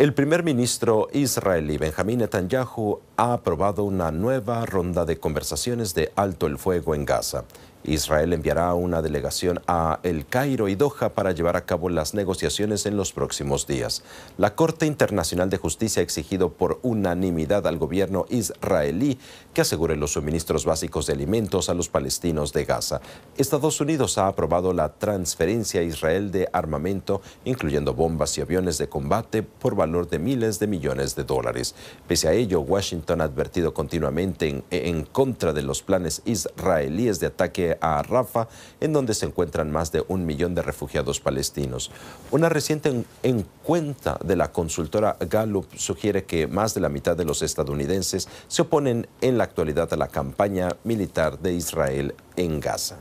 El primer ministro israelí Benjamín Netanyahu ha aprobado una nueva ronda de conversaciones de alto el fuego en Gaza. Israel enviará una delegación a El Cairo y Doha para llevar a cabo las negociaciones en los próximos días. La Corte Internacional de Justicia ha exigido por unanimidad al gobierno israelí que asegure los suministros básicos de alimentos a los palestinos de Gaza. Estados Unidos ha aprobado la transferencia a Israel de armamento, incluyendo bombas y aviones de combate, por valor de miles de millones de dólares. Pese a ello, Washington ha advertido continuamente en, en contra de los planes israelíes de ataque a Rafa, en donde se encuentran más de un millón de refugiados palestinos. Una reciente encuesta de la consultora Gallup sugiere que más de la mitad de los estadounidenses se oponen en la actualidad a la campaña militar de Israel en Gaza.